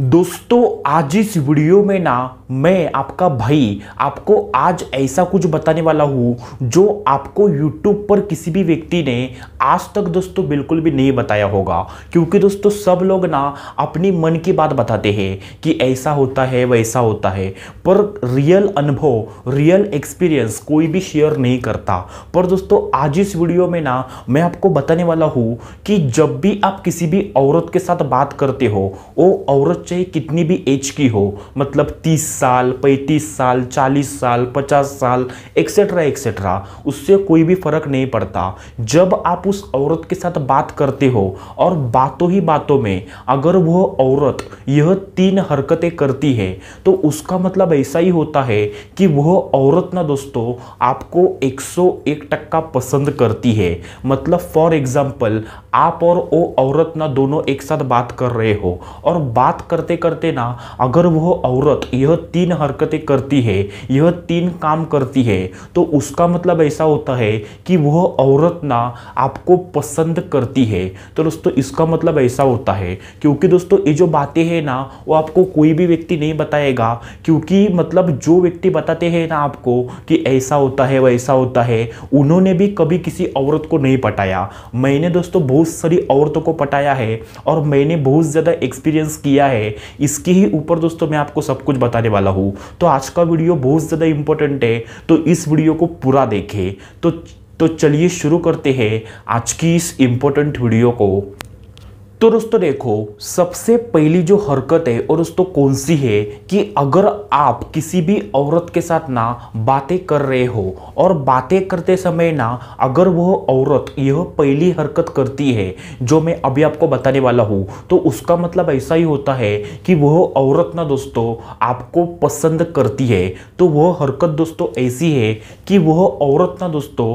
दोस्तों आज इस वीडियो में ना मैं आपका भाई आपको आज ऐसा कुछ बताने वाला हूँ जो आपको यूट्यूब पर किसी भी व्यक्ति ने आज तक दोस्तों बिल्कुल भी नहीं बताया होगा क्योंकि दोस्तों सब लोग ना अपनी मन की बात बताते हैं कि ऐसा होता है वैसा होता है पर रियल अनुभव रियल एक्सपीरियंस कोई भी शेयर नहीं करता पर दोस्तों आज इस वीडियो में ना मैं आपको बताने वाला हूँ कि जब भी आप किसी भी औरत के साथ बात करते हो वो औरत चाहे कितनी भी एज की हो मतलब 30 साल 35 साल 40 साल 50 साल एक्सेट्रा एक्सेट्रा उससे कोई भी फर्क नहीं पड़ता जब आप उस औरत के साथ बात करते हो और बातों ही बातों में अगर वह औरत यह तीन हरकतें करती है तो उसका मतलब ऐसा ही होता है कि वह औरत ना दोस्तों आपको एक टक्का पसंद करती है मतलब फॉर एग्जाम्पल आप और वो औरत ना दोनों एक साथ बात कर रहे हो और बात कर करते करते ना अगर वह औरत यह तीन हरकतें करती है यह तीन काम करती है तो उसका मतलब ऐसा होता है कि वह औरत ना आपको पसंद करती है तो दोस्तों इसका मतलब ऐसा होता है क्योंकि दोस्तों ये जो बातें हैं ना वो आपको कोई भी व्यक्ति नहीं बताएगा क्योंकि मतलब जो व्यक्ति बताते हैं ना आपको कि ऐसा होता है वैसा होता है उन्होंने भी कभी किसी औरत को नहीं पटाया मैंने दोस्तों बहुत सारी औरतों को पटाया है और मैंने बहुत ज़्यादा एक्सपीरियंस किया है है इसके ही ऊपर दोस्तों मैं आपको सब कुछ बताने वाला हूँ तो आज का वीडियो बहुत ज़्यादा इंपॉर्टेंट है तो इस वीडियो को पूरा देखें तो तो चलिए शुरू करते हैं आज की इस इम्पोर्टेंट वीडियो को तो दोस्तों देखो सबसे पहली जो हरकत है और दोस्तों कौन सी है कि अगर आप किसी भी औरत के साथ ना बातें कर रहे हो और बातें करते समय ना अगर वह औरत यह पहली हरकत करती है जो मैं अभी आपको बताने वाला हूँ तो उसका मतलब ऐसा ही होता है कि वह औरत ना दोस्तों आपको पसंद करती है तो वह हरकत दोस्तों ऐसी है कि वह औरत ना दोस्तों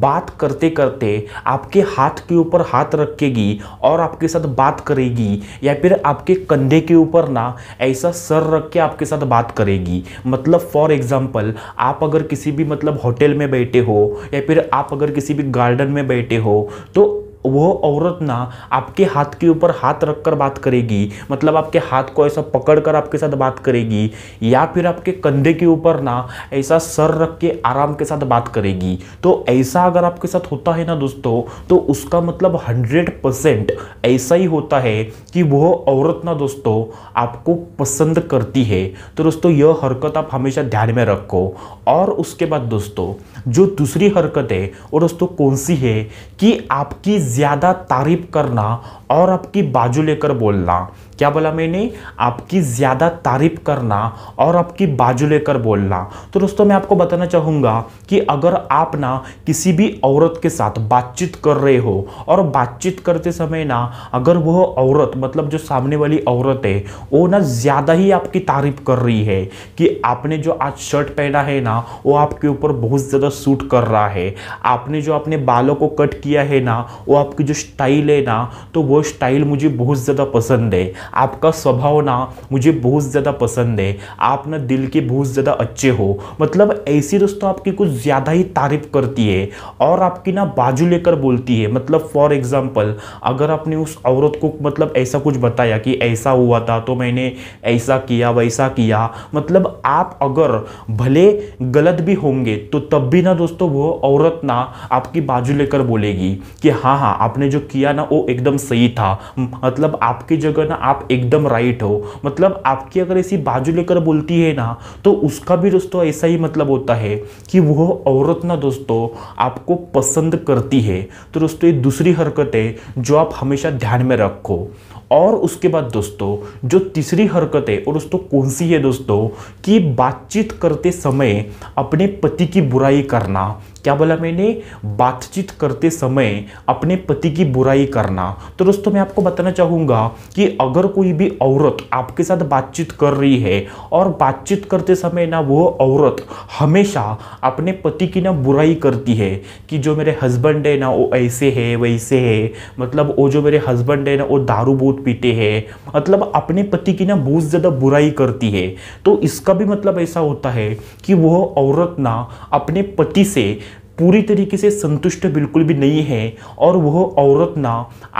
बात करते करते आपके हाथ के ऊपर हाथ रखेगी और आपके साथ बात करेगी या फिर आपके कंधे के ऊपर ना ऐसा सर रख के आपके साथ बात करेगी मतलब फॉर एग्जाम्पल आप अगर किसी भी मतलब होटल में बैठे हो या फिर आप अगर किसी भी गार्डन में बैठे हो तो वो औरत ना आपके हाथ के ऊपर हाथ रखकर बात करेगी मतलब आपके हाथ को ऐसा पकड़कर आपके साथ बात करेगी या फिर आपके कंधे के ऊपर ना ऐसा सर रख के आराम के साथ बात करेगी तो ऐसा अगर आपके साथ होता है ना दोस्तों तो उसका मतलब हंड्रेड परसेंट ऐसा ही होता है कि वह औरत ना दोस्तों आपको पसंद करती है तो दोस्तों यह हरकत आप हमेशा ध्यान में रखो और उसके बाद दोस्तों जो दूसरी हरकत है वो दोस्तों कौन सी है कि आपकी ज़्यादा तारीफ करना और आपकी बाजू लेकर बोलना क्या बोला मैंने आपकी ज़्यादा तारीफ करना और आपकी बाजू लेकर बोलना तो दोस्तों मैं आपको बताना चाहूँगा कि अगर आप ना किसी भी औरत के साथ बातचीत कर रहे हो और बातचीत करते समय ना अगर वह औरत मतलब जो सामने वाली औरत है वो ना ज़्यादा ही आपकी तारीफ कर रही है कि आपने जो आज शर्ट पहना है ना वो आपके ऊपर बहुत ज़्यादा सूट कर रहा है आपने जो अपने बालों को कट किया है ना वो आपकी जो स्टाइल है ना तो वो स्टाइल मुझे बहुत ज़्यादा पसंद है आपका स्वभाव ना मुझे बहुत ज़्यादा पसंद है आप ना दिल के बहुत ज़्यादा अच्छे हो मतलब ऐसी दोस्तों आपकी कुछ ज़्यादा ही तारीफ करती है और आपकी ना बाजू लेकर बोलती है मतलब फॉर एग्ज़ाम्पल अगर आपने उस औरत को मतलब ऐसा कुछ बताया कि ऐसा हुआ था तो मैंने ऐसा किया वैसा किया मतलब आप अगर भले गलत भी होंगे तो तब भी ना दोस्तों वो औरत ना आपकी बाजू लेकर बोलेगी कि हाँ हाँ हाँ आपने जो किया ना वो एकदम सही था मतलब आपकी जगह ना आप एकदम राइट हो मतलब आपकी अगर ऐसी बाजू लेकर बोलती है ना तो उसका भी दोस्तों ऐसा ही मतलब होता है कि वो औरत ना दोस्तों आपको पसंद करती है तो दोस्तों ये दूसरी हरकत है जो आप हमेशा ध्यान में रखो और उसके बाद दोस्तों जो तीसरी हरकत है और दोस्तों कौन सी है दोस्तों कि बातचीत करते समय अपने पति की बुराई करना क्या बोला मैंने बातचीत करते समय अपने पति की बुराई करना तो दोस्तों मैं आपको बताना चाहूँगा कि अगर कोई भी औरत आपके साथ बातचीत कर रही है और बातचीत करते समय ना वो औरत हमेशा अपने पति की ना बुराई करती है कि जो मेरे हस्बैंड है ना वो ऐसे है वैसे है मतलब वो जो मेरे हस्बैंड है ना वो दारू बहुत पीते हैं मतलब अपने पति की ना बहुत ज़्यादा बुराई करती है तो इसका भी मतलब ऐसा होता है कि वह औरत ना अपने पति से पूरी तरीके से संतुष्ट बिल्कुल भी नहीं है और वह औरत ना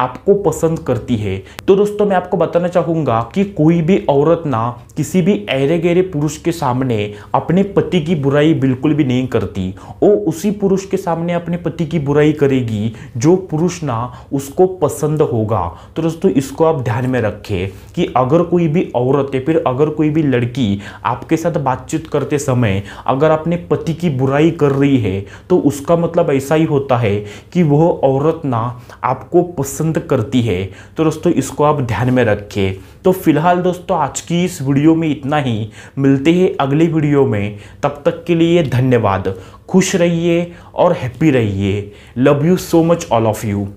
आपको पसंद करती है तो दोस्तों मैं आपको बताना चाहूँगा कि कोई भी औरत ना किसी भी ऐरे गहरे पुरुष के सामने अपने पति की बुराई बिल्कुल भी नहीं करती वो उसी पुरुष के सामने अपने पति की बुराई करेगी जो पुरुष ना उसको पसंद होगा तो दोस्तों इसको आप ध्यान में रखें कि अगर कोई भी औरत या फिर अगर कोई भी लड़की आपके साथ बातचीत करते समय अगर अपने पति की बुराई कर रही है तो उसका मतलब ऐसा ही होता है कि वह औरत ना आपको पसंद करती है तो दोस्तों इसको आप ध्यान में रखें तो फिलहाल दोस्तों आज की इस वीडियो में इतना ही मिलते हैं अगले वीडियो में तब तक के लिए धन्यवाद खुश रहिए और हैप्पी रहिए love you so much all of you